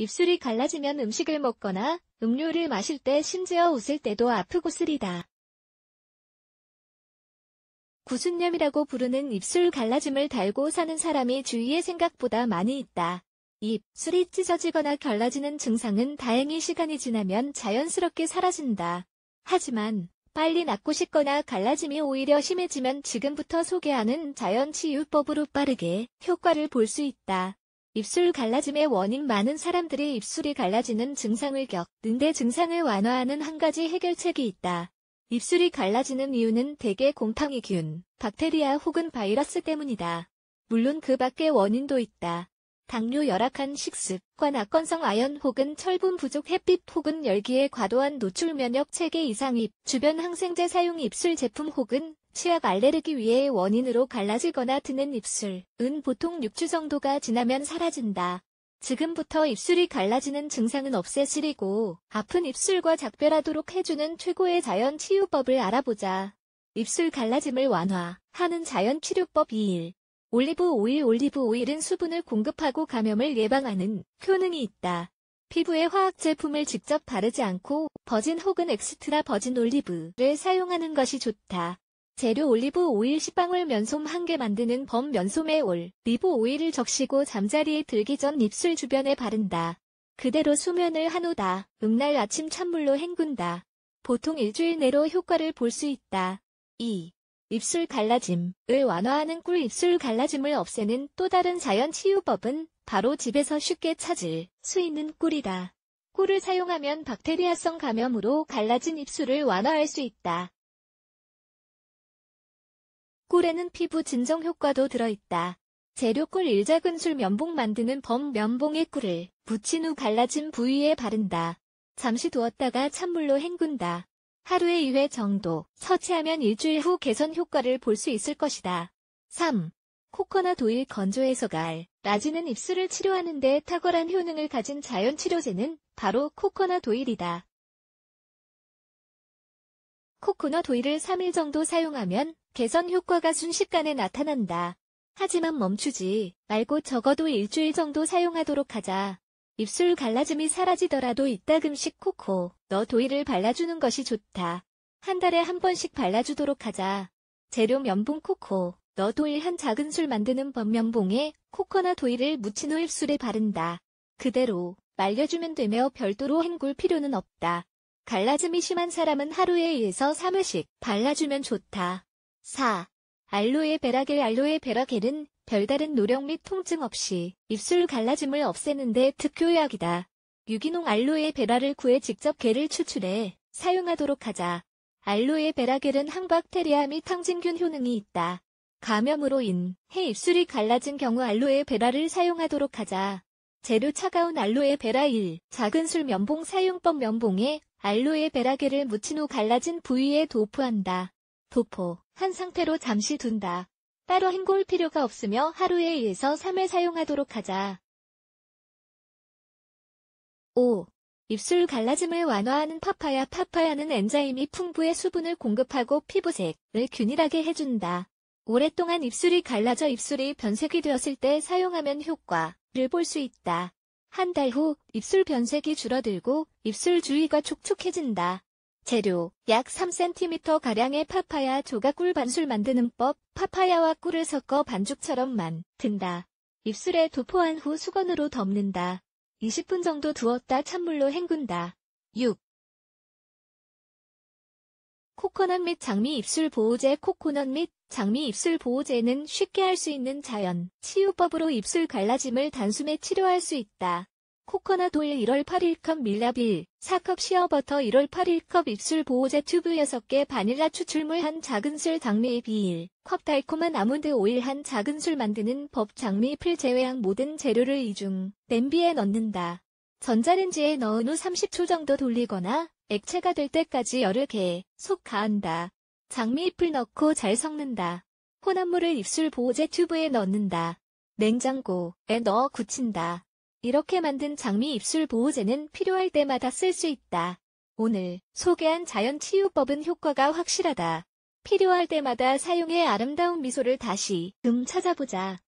입술이 갈라지면 음식을 먹거나 음료를 마실 때 심지어 웃을 때도 아프고 쓰리다. 구순염이라고 부르는 입술 갈라짐을 달고 사는 사람이 주위에 생각보다 많이 있다. 입술이 찢어지거나 갈라지는 증상은 다행히 시간이 지나면 자연스럽게 사라진다. 하지만 빨리 낫고 싶거나 갈라짐이 오히려 심해지면 지금부터 소개하는 자연치유법으로 빠르게 효과를 볼 수 있다. 입술 갈라짐의 원인 많은 사람들이 입술이 갈라지는 증상을 겪는데 증상을 완화하는 한 가지 해결책이 있다. 입술이 갈라지는 이유는 대개 곰팡이 균, 박테리아 혹은 바이러스 때문이다. 물론 그 밖의 원인도 있다. 당뇨 열악한 식습관 악건성 아연 혹은 철분 부족 햇빛 혹은 열기에 과도한 노출 면역 체계 이상 입, 주변 항생제 사용 입술 제품 혹은 치약 알레르기 위해의 원인으로 갈라지거나 드는 입술. 은 보통 6주 정도가 지나면 사라진다. 지금부터 입술이 갈라지는 증상은 없애시리고 아픈 입술과 작별하도록 해주는 최고의 자연 치유법을 알아보자. 입술 갈라짐을 완화하는 자연 치료법 2일. 올리브 오일 올리브 오일은 수분을 공급하고 감염을 예방하는 효능이 있다. 피부에 화학 제품을 직접 바르지 않고 버진 혹은 엑스트라 버진 올리브를 사용하는 것이 좋다. 재료 올리브 오일 10방울 면솜 한 개 만드는 범 면솜에 올 리브 오일을 적시고 잠자리에 들기 전 입술 주변에 바른다. 그대로 수면을 한 후다. 음날 아침 찬물로 헹군다. 보통 일주일 내로 효과를 볼 수 있다. 2. 입술 갈라짐을 완화하는 꿀 입술 갈라짐을 없애는 또 다른 자연 치유법은 바로 집에서 쉽게 찾을 수 있는 꿀이다. 꿀을 사용하면 박테리아성 감염으로 갈라진 입술을 완화할 수 있다. 꿀에는 피부 진정 효과도 들어있다. 재료꿀 일자근술 면봉 만드는 범 면봉에 꿀을 붙인 후 갈라진 부위에 바른다. 잠시 두었다가 찬물로 헹군다. 하루에 2회 정도 처치하면 일주일 후 개선 효과를 볼 수 있을 것이다. 3. 코코넛 오일 건조해서 갈, 라지는 입술을 치료하는데 탁월한 효능을 가진 자연치료제는 바로 코코넛 오일이다. 코코넛 오일을 3일 정도 사용하면 개선 효과가 순식간에 나타난다. 하지만 멈추지 말고 적어도 일주일 정도 사용하도록 하자. 입술 갈라짐이 사라지더라도 이따금씩 코코 넛 오일을 발라주는 것이 좋다. 한 달에 한 번씩 발라주도록 하자. 재료 면봉 코코 넛 오일 한 작은술 만드는 법면봉에 코코넛 오일을 묻힌 후 입술에 바른다. 그대로 말려주면 되며 별도로 헹굴 필요는 없다. 갈라짐이 심한 사람은 하루에 2에서 3회씩 발라주면 좋다. 4. 알로에 베라겔 알로에 베라겔은 별다른 노력 및 통증 없이 입술 갈라짐을 없애는데 특효약이다. 유기농 알로에 베라를 구해 직접 개를 추출해 사용하도록 하자. 알로에 베라겔은 항박테리아 및 항진균 효능이 있다. 감염으로 인해 입술이 갈라진 경우 알로에 베라를 사용하도록 하자. 재료 차가운 알로에 베라 1. 작은 술 면봉 사용법 면봉에 알로에 베라게를 묻힌 후 갈라진 부위에 도포한다. 도포, 한 상태로 잠시 둔다. 따로 헹굴 필요가 없으며 하루에 1에서 3회 사용하도록 하자. 5. 입술 갈라짐을 완화하는 파파야 파파야는 엔자임이 풍부해 수분을 공급하고 피부색을 균일하게 해준다. 오랫동안 입술이 갈라져 입술이 변색이 되었을 때 사용하면 효과를 볼 수 있다. 한달후 입술 변색이 줄어들고 입술 주위가 촉촉해진다. 재료 약 3cm가량의 파파야 조각꿀 반술 만드는 법 파파야와 꿀을 섞어 반죽처럼 만든다. 입술에 도포한 후 수건으로 덮는다. 20분 정도 두었다 찬물로 헹군다. 6. 코코넛 및 장미 입술 보호제 코코넛 및 장미 입술 보호제는 쉽게 할 수 있는 자연 치유법으로 입술 갈라짐을 단숨에 치료할 수 있다. 코코넛 오일 1월 8일 컵 밀라빌 4컵 시어버터 1월 8일 컵 입술 보호제 튜브 6개 바닐라 추출물 한 작은술 장미 비일 컵 달콤한 아몬드 오일 한 작은술 만드는 법 장미 풀 제외한 모든 재료를 이중 냄비에 넣는다. 전자렌지에 넣은 후 30초 정도 돌리거나 액체가 될 때까지 열을 개, 속 가한다. 장미잎을 넣고 잘 섞는다. 혼합물을 입술 보호제 튜브에 넣는다. 냉장고에 넣어 굳힌다. 이렇게 만든 장미 입술 보호제는 필요할 때마다 쓸 수 있다. 오늘 소개한 자연 치유법은 효과가 확실하다. 필요할 때마다 사용해 아름다운 미소를 다시 금 찾아보자.